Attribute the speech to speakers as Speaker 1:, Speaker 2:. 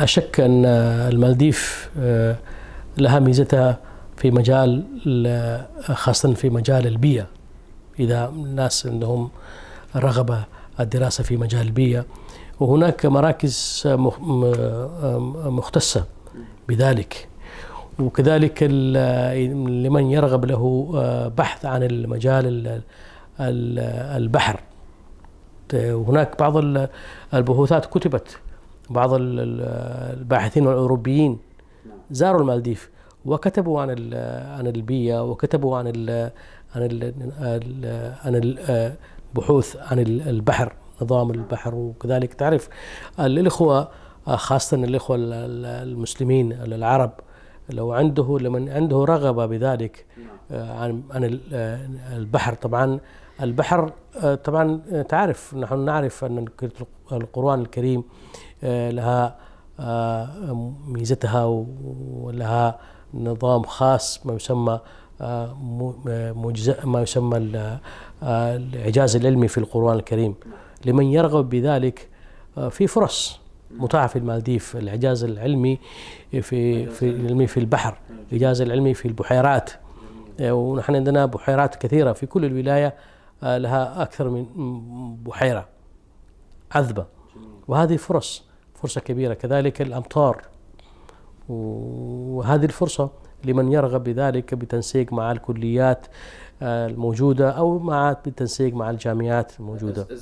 Speaker 1: أشك أن المالديف آه، لها ميزتها في مجال خاصة في مجال البيئة إذا الناس عندهم رغبة الدراسة في مجال البيئة وهناك مراكز آه، مختصة بذلك وكذلك لمن يرغب له آه، بحث عن المجال البحر هناك بعض البحوثات كتبت بعض الباحثين الاوروبيين نعم. زاروا المالديف وكتبوا عن عن البيئه وكتبوا عن الـ عن الـ عن البحوث عن البحر نظام نعم. البحر وكذلك تعرف الاخوه خاصه الاخوه المسلمين العرب لو عنده لمن عنده رغبه بذلك نعم. آه، عن عن آه، البحر طبعا البحر آه، طبعا تعرف نحن نعرف ان القران الكريم لها ميزتها ولها نظام خاص ما يسمى ما يسمى الاعجاز العلمي في القران الكريم لمن يرغب بذلك في فرص متاحه في المالديف الاعجاز العلمي في في العلمي في البحر الاعجاز العلمي في البحيرات ونحن عندنا بحيرات كثيرة في كل الولاية آه، لها أكثر من بحيرة عذبة وهذه فرص فرصة كبيرة كذلك الأمطار وهذه الفرصة لمن يرغب بذلك بتنسيق مع الكليات آه، الموجودة أو مع بالتنسيق مع الجامعات الموجودة